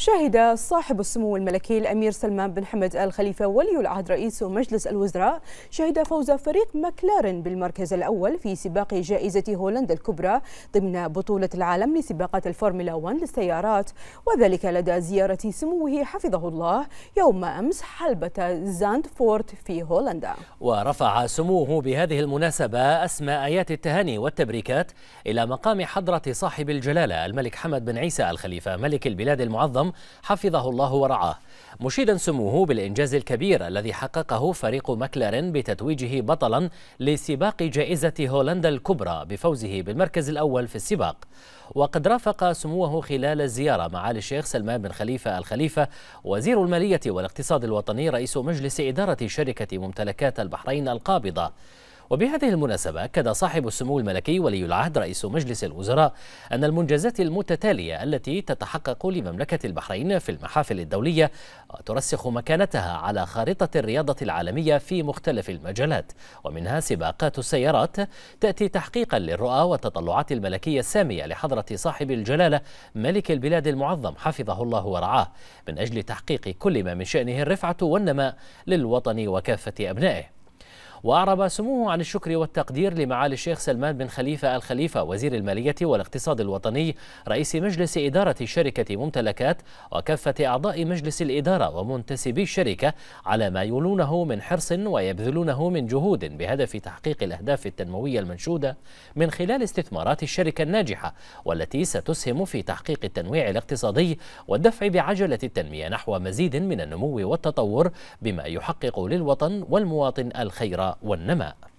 شهد صاحب السمو الملكي الأمير سلمان بن حمد آل خليفة ولي العهد رئيس مجلس الوزراء شهد فوز فريق مكلارن بالمركز الأول في سباق جائزة هولندا الكبرى ضمن بطولة العالم لسباقات الفورمولا 1 للسيارات وذلك لدى زيارة سموه حفظه الله يوم أمس حلبة زاندفورت في هولندا ورفع سموه بهذه المناسبة أسماء آيات التهاني والتبريكات إلى مقام حضرة صاحب الجلالة الملك حمد بن عيسى الخليفة ملك البلاد المعظم حفظه الله ورعاه مشيدا سموه بالإنجاز الكبير الذي حققه فريق مكلارين بتتويجه بطلا لسباق جائزة هولندا الكبرى بفوزه بالمركز الأول في السباق وقد رافق سموه خلال الزيارة معالي الشيخ سلمان بن خليفة الخليفة وزير المالية والاقتصاد الوطني رئيس مجلس إدارة شركة ممتلكات البحرين القابضة وبهذه المناسبة أكد صاحب السمو الملكي ولي العهد رئيس مجلس الوزراء أن المنجزات المتتالية التي تتحقق لمملكة البحرين في المحافل الدولية ترسخ مكانتها على خارطة الرياضة العالمية في مختلف المجالات ومنها سباقات السيارات تأتي تحقيقا للرؤى والتطلعات الملكية السامية لحضرة صاحب الجلالة ملك البلاد المعظم حفظه الله ورعاه من أجل تحقيق كل ما من شأنه الرفعة والنماء للوطن وكافة أبنائه وأعرب سموه عن الشكر والتقدير لمعالي الشيخ سلمان بن خليفة الخليفة وزير المالية والاقتصاد الوطني رئيس مجلس إدارة شركة ممتلكات وكافة أعضاء مجلس الإدارة ومنتسبي الشركة على ما يولونه من حرص ويبذلونه من جهود بهدف تحقيق الأهداف التنموية المنشودة من خلال استثمارات الشركة الناجحة والتي ستسهم في تحقيق التنويع الاقتصادي والدفع بعجلة التنمية نحو مزيد من النمو والتطور بما يحقق للوطن والمواطن الخير والنماء